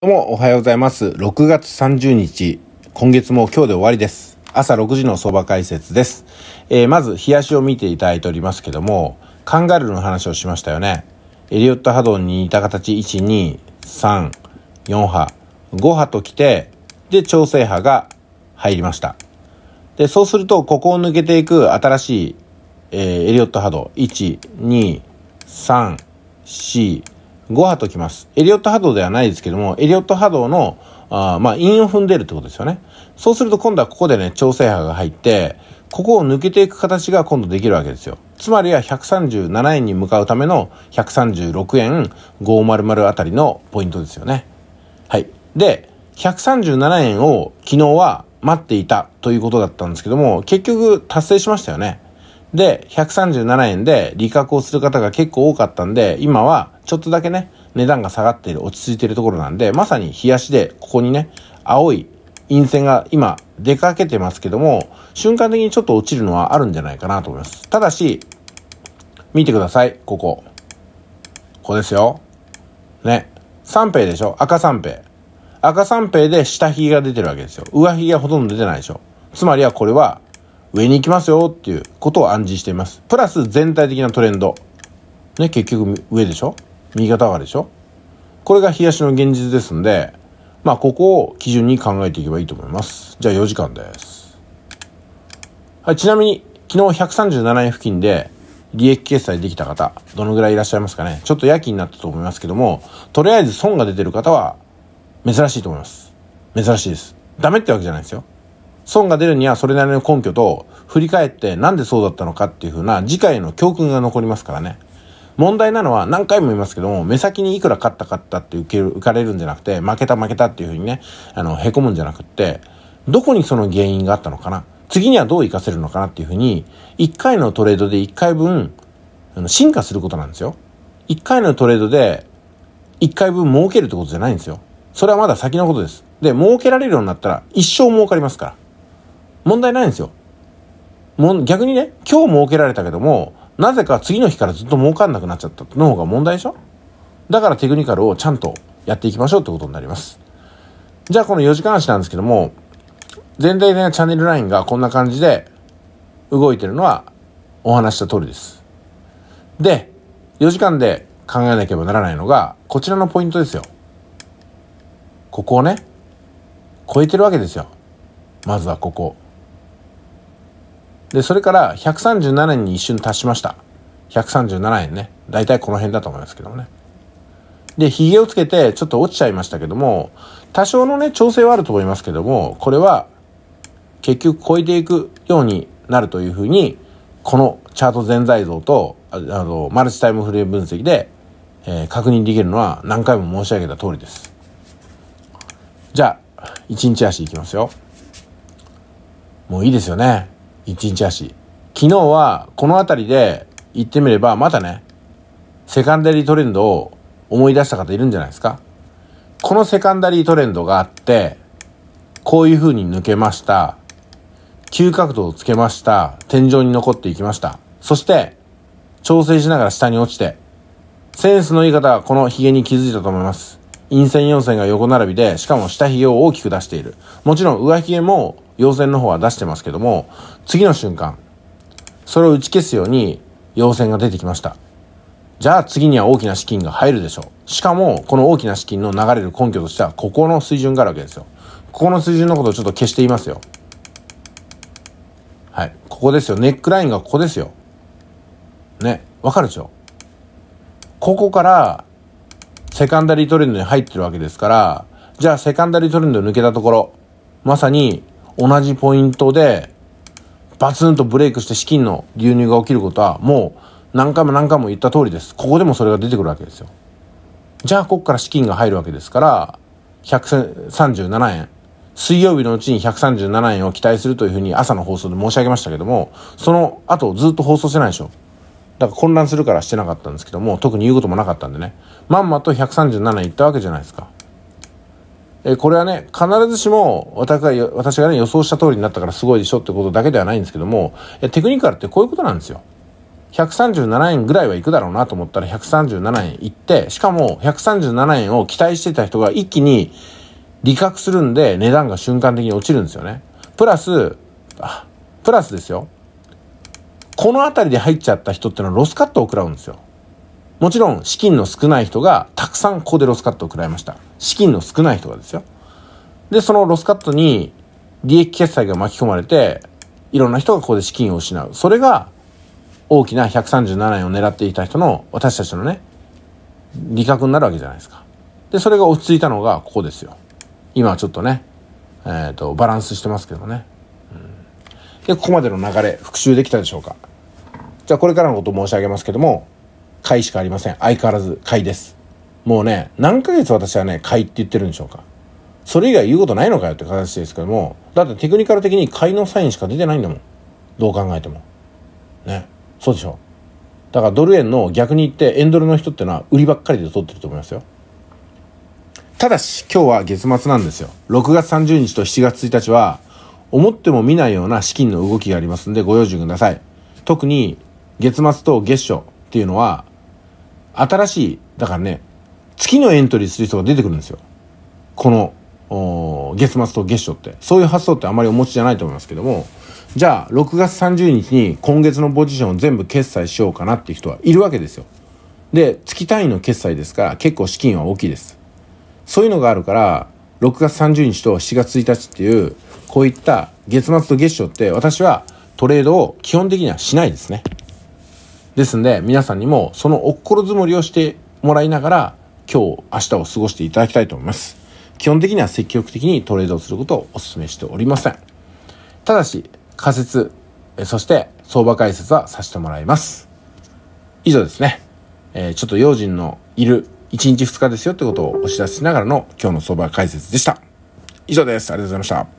どうもおはようございます。6月30日、今月も今日で終わりです。朝6時の相場解説です。えー、まず、冷やしを見ていただいておりますけども、カンガルーの話をしましたよね。エリオット波動に似た形、1、2、3、4波、5波と来て、で、調整波が入りました。で、そうすると、ここを抜けていく新しい、えー、エリオット波動、1、2、3、4、5波ときます。エリオット波動ではないですけども、エリオット波動の、あまあ、陰を踏んでるってことですよね。そうすると今度はここでね、調整波が入って、ここを抜けていく形が今度できるわけですよ。つまりは137円に向かうための136円500あたりのポイントですよね。はい。で、137円を昨日は待っていたということだったんですけども、結局達成しましたよね。で、137円で利確をする方が結構多かったんで、今はちょっとだけね、値段が下がっている、落ち着いているところなんで、まさに冷やしで、ここにね、青い陰線が今出かけてますけども、瞬間的にちょっと落ちるのはあるんじゃないかなと思います。ただし、見てください、ここ。ここですよ。ね。三平でしょ赤三平。赤三平で下髭が出てるわけですよ。上髭はほとんど出てないでしょ。つまりはこれは上に行きますよっていうことを暗示しています。プラス全体的なトレンド。ね、結局上でしょ右肩上がりでしょこれが冷やしの現実ですんで、まあここを基準に考えていけばいいと思います。じゃあ4時間です。はい、ちなみに昨日137円付近で利益決済できた方、どのぐらいいらっしゃいますかねちょっと夜勤になったと思いますけども、とりあえず損が出てる方は珍しいと思います。珍しいです。ダメってわけじゃないですよ。損が出るにはそれなりの根拠と、振り返ってなんでそうだったのかっていう風な次回の教訓が残りますからね。問題なのは何回も言いますけども、目先にいくら勝った勝ったって受ける、浮かれるんじゃなくて、負けた負けたっていう風にね、あの、凹むんじゃなくって、どこにその原因があったのかな。次にはどう活かせるのかなっていう風に、1回のトレードで1回分、あの進化することなんですよ。1回のトレードで、1回分儲けるってことじゃないんですよ。それはまだ先のことです。で、儲けられるようになったら、一生儲かりますから。問題ないんですよ。も逆にね、今日儲けられたけども、なぜか次の日からずっと儲かんなくなっちゃったの方が問題でしょだからテクニカルをちゃんとやっていきましょうってことになります。じゃあこの4時間足なんですけども、全体的なチャンネルラインがこんな感じで動いてるのはお話した通りです。で、4時間で考えなければならないのが、こちらのポイントですよ。ここをね、超えてるわけですよ。まずはここ。で、それから137円に一瞬足しました。137円ね。だいたいこの辺だと思いますけどもね。で、髭をつけてちょっと落ちちゃいましたけども、多少のね、調整はあると思いますけども、これは結局超えていくようになるというふうに、このチャート全在像と、あの、マルチタイムフレーム分析で、えー、確認できるのは何回も申し上げた通りです。じゃあ、1日足いきますよ。もういいですよね。一日足。昨日はこの辺りで言ってみればまたね、セカンダリートレンドを思い出した方いるんじゃないですかこのセカンダリートレンドがあって、こういう風に抜けました。急角度をつけました。天井に残っていきました。そして、調整しながら下に落ちて、センスのいい方はこのヒゲに気づいたと思います。陰線4線が横並びで、しかも下ゲを大きく出している。もちろん上ヒゲも陽線の方は出してますけども、次の瞬間、それを打ち消すように陽線が出てきました。じゃあ次には大きな資金が入るでしょう。しかも、この大きな資金の流れる根拠としては、ここの水準があるわけですよ。ここの水準のことをちょっと消していますよ。はい。ここですよ。ネックラインがここですよ。ね。わかるでしょここから、セカンダリートレンドに入ってるわけですから、じゃあセカンダリートレンド抜けたところ、まさに同じポイントでバツンとブレイクして資金の流入が起きることはもう何回も何回も言った通りです。ここでもそれが出てくるわけですよ。じゃあここから資金が入るわけですから137円。水曜日のうちに137円を期待するというふうに朝の放送で申し上げましたけども、その後ずっと放送してないでしょ。だから混乱するからしてなかったんですけども、特に言うこともなかったんでね。まんまと137円いったわけじゃないですか。えこれはね、必ずしも私が私がね、予想した通りになったからすごいでしょってことだけではないんですけども、テクニカルってこういうことなんですよ。137円ぐらいはいくだろうなと思ったら137円いって、しかも137円を期待してた人が一気に利確するんで値段が瞬間的に落ちるんですよね。プラス、プラスですよ。この辺りで入っちゃった人ってのはロスカットを食らうんですよ。もちろん資金の少ない人がたくさんここでロスカットを食らいました。資金の少ない人がですよ。で、そのロスカットに利益決済が巻き込まれて、いろんな人がここで資金を失う。それが大きな137円を狙っていた人の私たちのね、利確になるわけじゃないですか。で、それが落ち着いたのがここですよ。今はちょっとね、えっ、ー、と、バランスしてますけどね。うん、で、ここまでの流れ、復習できたでしょうか。じゃあ、これからのことを申し上げますけども、買いしかありません。相変わらず買いです。もうね、何ヶ月私はね、買いって言ってるんでしょうか。それ以外言うことないのかよって形ですけども、だってテクニカル的に買いのサインしか出てないんだもん。どう考えても。ね。そうでしょ。だからドル円の逆に言って円ドルの人ってのは売りばっかりで取ってると思いますよ。ただし、今日は月末なんですよ。6月30日と7月1日は、思っても見ないような資金の動きがありますんで、ご用心ください。特に、月末と月初っていうのは、新しい、だからね、月のエントリーする人が出てくるんですよ。この、月末と月初って。そういう発想ってあまりお持ちじゃないと思いますけども、じゃあ、6月30日に今月のポジションを全部決済しようかなっていう人はいるわけですよ。で、月単位の決済ですから、結構資金は大きいです。そういうのがあるから、6月30日と7月1日っていう、こういった月末と月初って私はトレードを基本的にはしないですね。ですんで、皆さんにもそのおっころ積もりをしてもらいながら、今日、明日を過ごしていただきたいと思います。基本的には積極的にトレードをすることをお勧めしておりません。ただし、仮説、そして相場解説はさせてもらいます。以上ですね。えー、ちょっと用心のいる1日2日ですよってことをお知らせしながらの今日の相場解説でした。以上です。ありがとうございました。